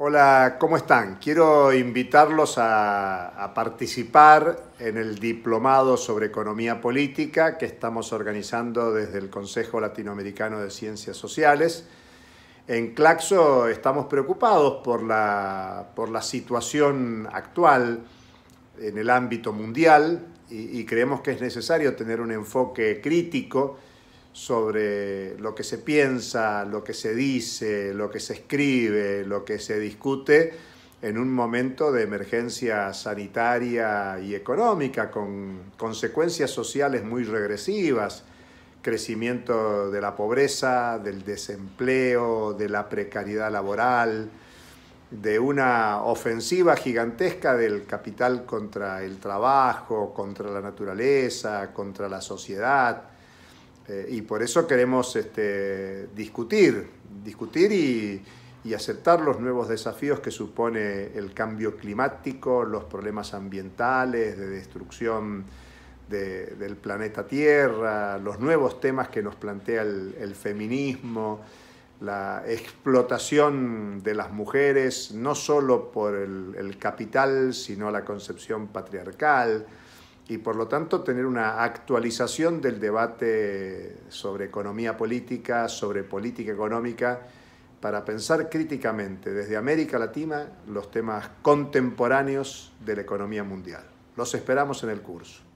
Hola, ¿cómo están? Quiero invitarlos a, participar en el diplomado sobre economía política que estamos organizando desde el Consejo Latinoamericano de Ciencias Sociales. En Claxo estamos preocupados por la, situación actual en el ámbito mundial y creemos que es necesario tener un enfoque crítico sobre lo que se piensa, lo que se dice, lo que se escribe, lo que se discute en un momento de emergencia sanitaria y económica, con consecuencias sociales muy regresivas, crecimiento de la pobreza, del desempleo, de la precariedad laboral, de una ofensiva gigantesca del capital contra el trabajo, contra la naturaleza, contra la sociedad eh, y por eso queremos este, discutir, discutir y, aceptar los nuevos desafíos que supone el cambio climático, los problemas ambientales, de destrucción del planeta Tierra, los nuevos temas que nos plantea el, feminismo, la explotación de las mujeres, no solo por el capital, sino la concepción patriarcal y por lo tanto tener una actualización del debate sobre economía política, sobre política económica, para pensar críticamente desde América Latina los temas contemporáneos de la economía mundial. Los esperamos en el curso.